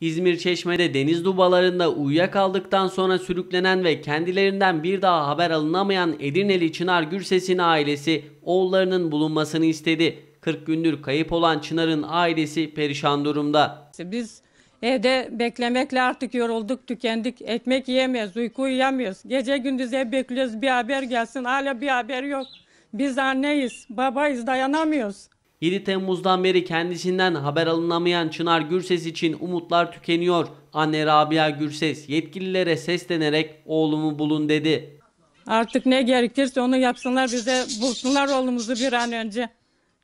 İzmir Çeşme'de deniz dubalarında uyuyakaldıktan sonra sürüklenen ve kendilerinden bir daha haber alınamayan Edirneli Çınar Gürses'in ailesi oğullarının bulunmasını istedi. 40 gündür kayıp olan Çınar'ın ailesi perişan durumda. Biz evde beklemekle artık yorulduk, tükendik. Ekmek yiyemiyoruz, uyku uyuyamıyoruz. Gece gündüz hep bekliyoruz bir haber gelsin. Hala bir haber yok. Biz anneyiz, babayız, dayanamıyoruz. 7 Temmuz'dan beri kendisinden haber alınamayan Çınar Gürses için umutlar tükeniyor. Anne Rabia Gürses yetkililere seslenerek oğlumu bulun dedi. Artık ne gerekirse onu yapsınlar bize bulsunlar oğlumuzu bir an önce.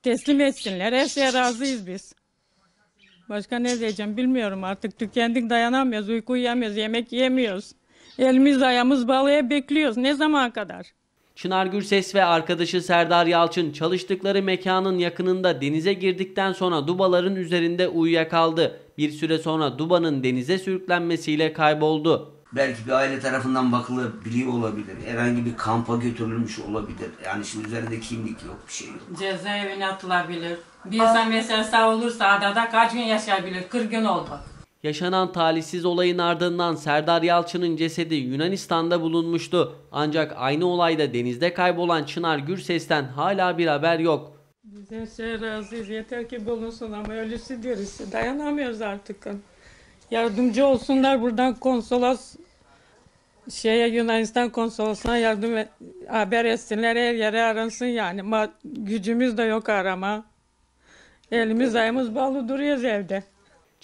Teslim etsinler. Her şeye razıyız biz. Başka ne diyeceğim bilmiyorum artık. Tükendik dayanamıyoruz. Uyku yiyemiyoruz. Yemek yemiyoruz. Elimiz ayağımız balaya bekliyoruz. Ne zaman kadar? Çınar Gürses ve arkadaşı Serdar Yalçın çalıştıkları mekanın yakınında denize girdikten sonra dubaların üzerinde uyuyakaldı. Bir süre sonra dubanın denize sürüklenmesiyle kayboldu. Belki bir aile tarafından bakılabiliyor olabilir. Herhangi bir kampa götürülmüş olabilir. Yani şimdi üzerinde kimlik yok, bir şey yok. Cezaevine atılabilir. Bir insan mesela sağ olursa adada kaç gün yaşayabilir? 40 gün oldu. Yaşanan talihsiz olayın ardından Serdar Yalçın'ın cesedi Yunanistan'da bulunmuştu. Ancak aynı olayda denizde kaybolan Çınar Gürses'ten hala bir haber yok. Biz her şeye razıyız. Yeter ki bulunsun ama ölüsü dirisi. Dayanamıyoruz artık. Yardımcı olsunlar buradan konsolos şeye Yunanistan konsolosuna yardım et, haber etsinler her yere aransın yani. Ma, gücümüz de yok arama. Elimiz ayımız bağlı duruyoruz evde.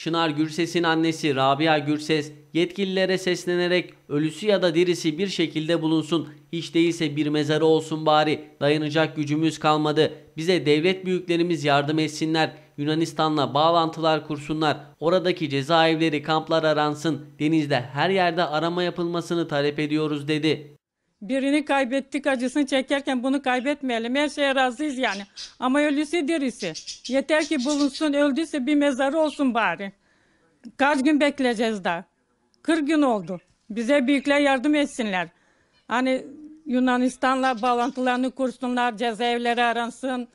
Çınar Gürses'in annesi Rabia Gürses yetkililere seslenerek ölüsü ya da dirisi bir şekilde bulunsun. Hiç değilse bir mezarı olsun bari. Dayanacak gücümüz kalmadı. Bize devlet büyüklerimiz yardım etsinler. Yunanistan'la bağlantılar kursunlar. Oradaki cezaevleri kamplar aransın. Denizde her yerde arama yapılmasını talep ediyoruz dedi. Birini kaybettik acısını çekerken bunu kaybetmeyelim. Her şeye razıyız yani. Ama ölüsü dirisi. Yeter ki bulunsun öldüyse bir mezarı olsun bari. Kaç gün bekleyeceğiz daha? 40 gün oldu. Bize büyükler yardım etsinler. Hani Yunanistan'la bağlantılarını kursunlar, cezaevleri aransın,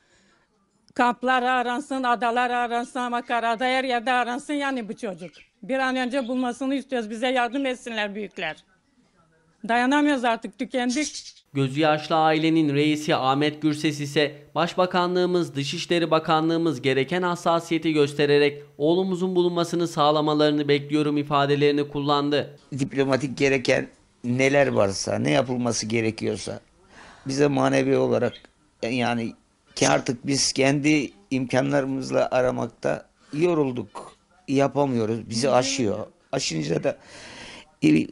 kamplar aransın, adalar aransın ama karada her yerde aransın yani bu çocuk. Bir an önce bulmasını istiyoruz. Bize yardım etsinler büyükler. Dayanamıyoruz artık tükendik. Gözü yaşlı ailenin reisi Ahmet Gürses ise Başbakanlığımız, Dışişleri Bakanlığımız gereken hassasiyeti göstererek oğlumuzun bulunmasını sağlamalarını bekliyorum ifadelerini kullandı. Diplomatik gereken neler varsa, ne yapılması gerekiyorsa bize manevi olarak yani ki artık biz kendi imkanlarımızla aramakta yorulduk. Yapamıyoruz. Bizi aşıyor. Aşınca da e,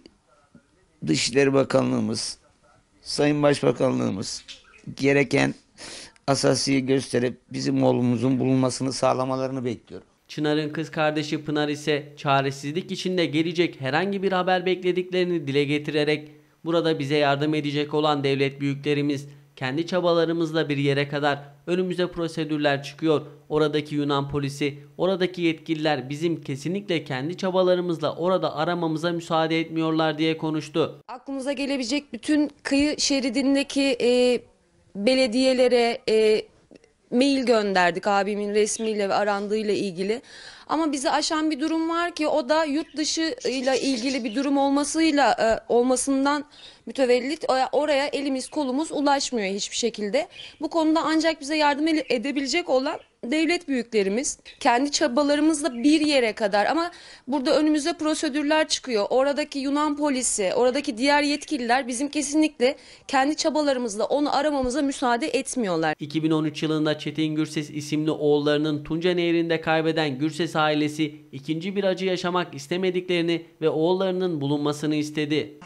Dışişleri Bakanlığımız, Sayın Başbakanlığımız gereken asasiyi gösterip bizim oğlumuzun bulunmasını sağlamalarını bekliyorum. Çınar'ın kız kardeşi Pınar ise çaresizlik içinde gelecek herhangi bir haber beklediklerini dile getirerek burada bize yardım edecek olan devlet büyüklerimiz kendi çabalarımızla bir yere kadar önümüze prosedürler çıkıyor. Oradaki Yunan polisi, oradaki yetkililer bizim kesinlikle kendi çabalarımızla orada aramamıza müsaade etmiyorlar diye konuştu. Aklımıza gelebilecek bütün kıyı şeridindeki e, belediyelere, e, mail gönderdik abimin resmiyle ve arandığıyla ilgili. Ama bizi aşan bir durum var ki o da yurt dışı ile ilgili bir durum olmasıyla e, olmasından mütevellit oraya elimiz kolumuz ulaşmıyor hiçbir şekilde. Bu konuda ancak bize yardım edebilecek olan devlet büyüklerimiz kendi çabalarımızla bir yere kadar ama burada önümüze prosedürler çıkıyor. Oradaki Yunan polisi, oradaki diğer yetkililer bizim kesinlikle kendi çabalarımızla onu aramamıza müsaade etmiyorlar. 2013 yılında Çetin Gürses isimli oğullarının Tunca Nehri'nde kaybeden Gürses ailesi ikinci bir acı yaşamak istemediklerini ve oğullarının bulunmasını istedi.